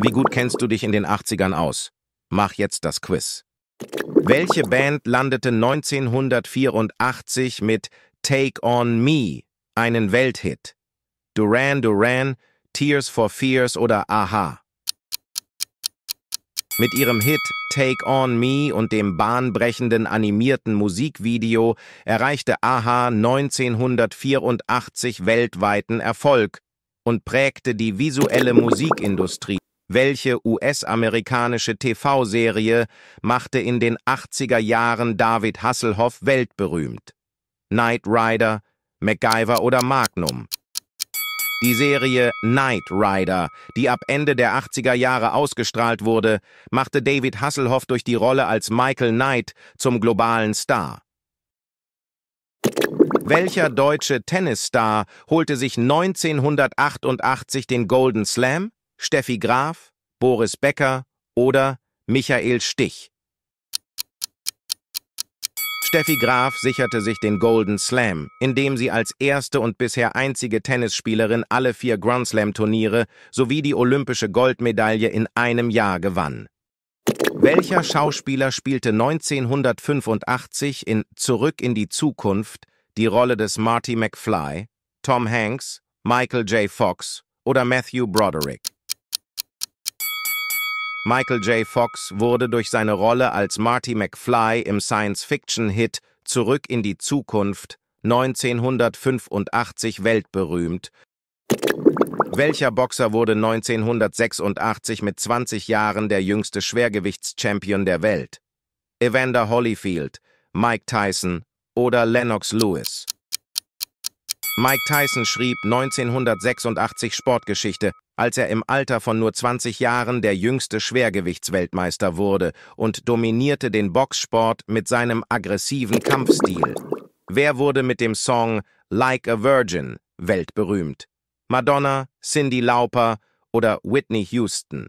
Wie gut kennst du dich in den 80ern aus? Mach jetzt das Quiz. Welche Band landete 1984 mit Take On Me, einen Welthit? Duran Duran, Tears for Fears oder Aha? Mit ihrem Hit Take On Me und dem bahnbrechenden animierten Musikvideo erreichte Aha 1984 weltweiten Erfolg und prägte die visuelle Musikindustrie. Welche US-amerikanische TV-Serie machte in den 80er Jahren David Hasselhoff weltberühmt? Knight Rider, MacGyver oder Magnum? Die Serie Knight Rider, die ab Ende der 80er Jahre ausgestrahlt wurde, machte David Hasselhoff durch die Rolle als Michael Knight zum globalen Star. Welcher deutsche Tennisstar holte sich 1988 den Golden Slam? Steffi Graf, Boris Becker oder Michael Stich. Steffi Graf sicherte sich den Golden Slam, indem sie als erste und bisher einzige Tennisspielerin alle vier Grand Slam-Turniere sowie die olympische Goldmedaille in einem Jahr gewann. Welcher Schauspieler spielte 1985 in Zurück in die Zukunft die Rolle des Marty McFly, Tom Hanks, Michael J. Fox oder Matthew Broderick? Michael J. Fox wurde durch seine Rolle als Marty McFly im Science-Fiction-Hit Zurück in die Zukunft 1985 weltberühmt. Welcher Boxer wurde 1986 mit 20 Jahren der jüngste Schwergewichtschampion der Welt? Evander Holyfield, Mike Tyson oder Lennox Lewis? Mike Tyson schrieb 1986 Sportgeschichte, als er im Alter von nur 20 Jahren der jüngste Schwergewichtsweltmeister wurde und dominierte den Boxsport mit seinem aggressiven Kampfstil. Wer wurde mit dem Song Like a Virgin weltberühmt? Madonna, Cindy Lauper oder Whitney Houston?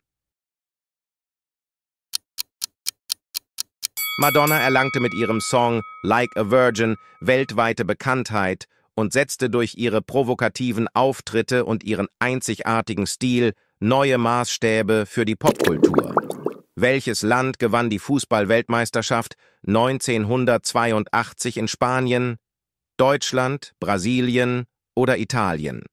Madonna erlangte mit ihrem Song Like a Virgin weltweite Bekanntheit und setzte durch ihre provokativen Auftritte und ihren einzigartigen Stil neue Maßstäbe für die Popkultur. Welches Land gewann die Fußball-Weltmeisterschaft 1982 in Spanien, Deutschland, Brasilien oder Italien?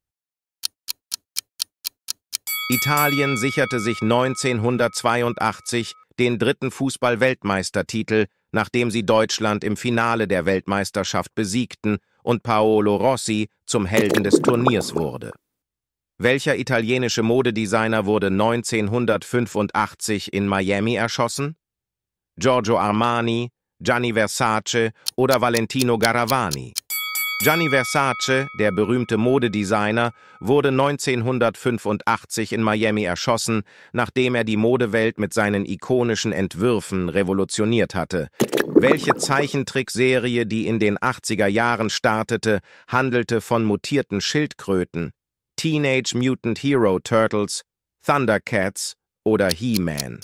Italien sicherte sich 1982 den dritten Fußball-Weltmeistertitel, nachdem sie Deutschland im Finale der Weltmeisterschaft besiegten und Paolo Rossi zum Helden des Turniers wurde. Welcher italienische Modedesigner wurde 1985 in Miami erschossen? Giorgio Armani, Gianni Versace oder Valentino Garavani? Gianni Versace, der berühmte Modedesigner, wurde 1985 in Miami erschossen, nachdem er die Modewelt mit seinen ikonischen Entwürfen revolutioniert hatte. Welche Zeichentrickserie, die in den 80er Jahren startete, handelte von mutierten Schildkröten, Teenage Mutant Hero Turtles, Thundercats oder He-Man.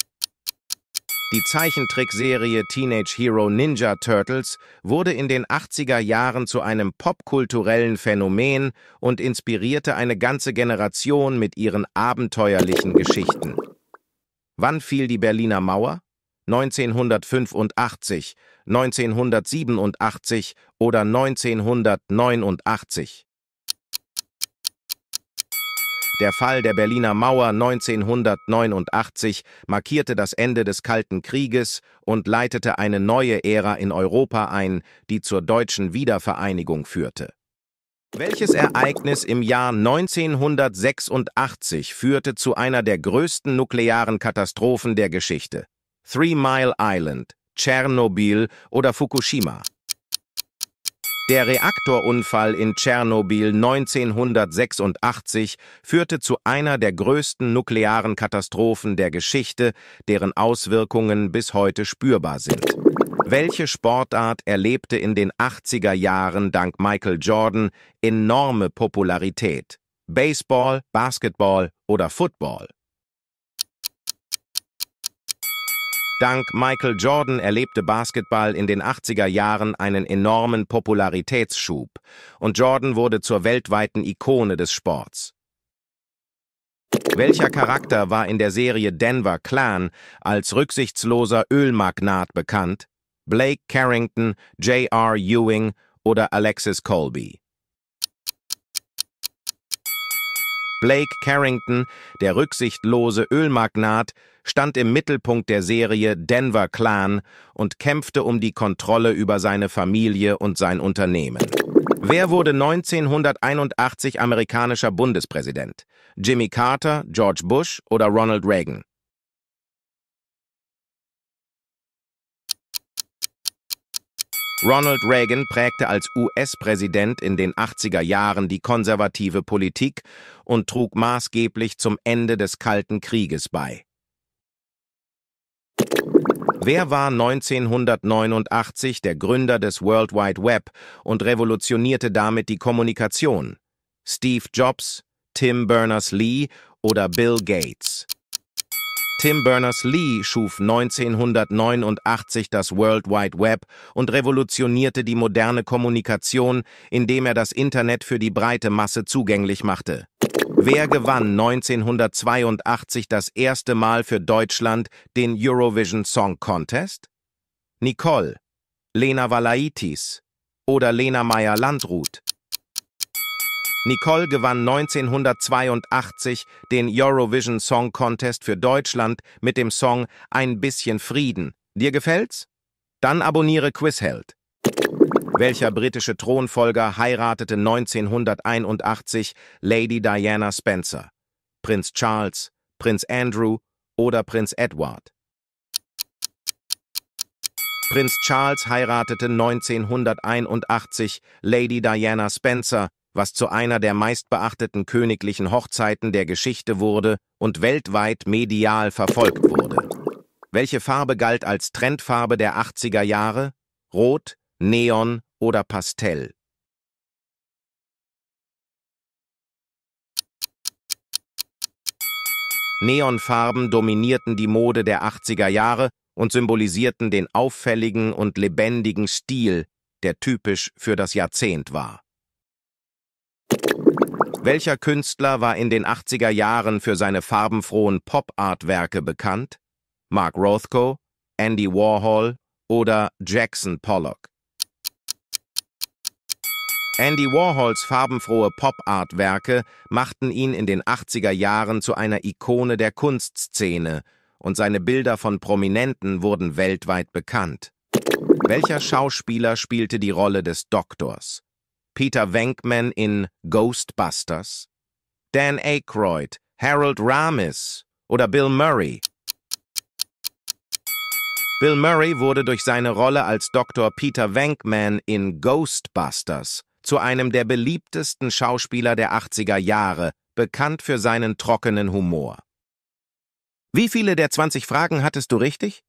Die Zeichentrickserie Teenage Hero Ninja Turtles wurde in den 80er Jahren zu einem popkulturellen Phänomen und inspirierte eine ganze Generation mit ihren abenteuerlichen Geschichten. Wann fiel die Berliner Mauer? 1985, 1987 oder 1989? Der Fall der Berliner Mauer 1989 markierte das Ende des Kalten Krieges und leitete eine neue Ära in Europa ein, die zur deutschen Wiedervereinigung führte. Welches Ereignis im Jahr 1986 führte zu einer der größten nuklearen Katastrophen der Geschichte? Three Mile Island, Tschernobyl oder Fukushima? Der Reaktorunfall in Tschernobyl 1986 führte zu einer der größten nuklearen Katastrophen der Geschichte, deren Auswirkungen bis heute spürbar sind. Welche Sportart erlebte in den 80er Jahren dank Michael Jordan enorme Popularität? Baseball, Basketball oder Football? Dank Michael Jordan erlebte Basketball in den 80er Jahren einen enormen Popularitätsschub und Jordan wurde zur weltweiten Ikone des Sports. Welcher Charakter war in der Serie Denver Clan als rücksichtsloser Ölmagnat bekannt? Blake Carrington, J.R. Ewing oder Alexis Colby? Blake Carrington, der rücksichtlose Ölmagnat, stand im Mittelpunkt der Serie Denver Clan und kämpfte um die Kontrolle über seine Familie und sein Unternehmen. Wer wurde 1981 amerikanischer Bundespräsident? Jimmy Carter, George Bush oder Ronald Reagan? Ronald Reagan prägte als US-Präsident in den 80er Jahren die konservative Politik und trug maßgeblich zum Ende des Kalten Krieges bei. Wer war 1989 der Gründer des World Wide Web und revolutionierte damit die Kommunikation? Steve Jobs, Tim Berners-Lee oder Bill Gates? Tim Berners-Lee schuf 1989 das World Wide Web und revolutionierte die moderne Kommunikation, indem er das Internet für die breite Masse zugänglich machte. Wer gewann 1982 das erste Mal für Deutschland den Eurovision Song Contest? Nicole, Lena Valaitis oder Lena Meyer-Landrut? Nicole gewann 1982 den Eurovision Song Contest für Deutschland mit dem Song Ein bisschen Frieden. Dir gefällt's? Dann abonniere Quizheld. Welcher britische Thronfolger heiratete 1981 Lady Diana Spencer? Prinz Charles, Prinz Andrew oder Prinz Edward? Prinz Charles heiratete 1981 Lady Diana Spencer, was zu einer der meistbeachteten königlichen Hochzeiten der Geschichte wurde und weltweit medial verfolgt wurde. Welche Farbe galt als Trendfarbe der 80er Jahre? Rot, Neon oder Pastell? Neonfarben dominierten die Mode der 80er Jahre und symbolisierten den auffälligen und lebendigen Stil, der typisch für das Jahrzehnt war. Welcher Künstler war in den 80er Jahren für seine farbenfrohen Pop-Art-Werke bekannt? Mark Rothko, Andy Warhol oder Jackson Pollock? Andy Warhols farbenfrohe Pop-Art-Werke machten ihn in den 80er Jahren zu einer Ikone der Kunstszene und seine Bilder von Prominenten wurden weltweit bekannt. Welcher Schauspieler spielte die Rolle des Doktors? Peter Venkman in Ghostbusters, Dan Aykroyd, Harold Ramis oder Bill Murray. Bill Murray wurde durch seine Rolle als Dr. Peter Venkman in Ghostbusters zu einem der beliebtesten Schauspieler der 80er Jahre, bekannt für seinen trockenen Humor. Wie viele der 20 Fragen hattest du richtig?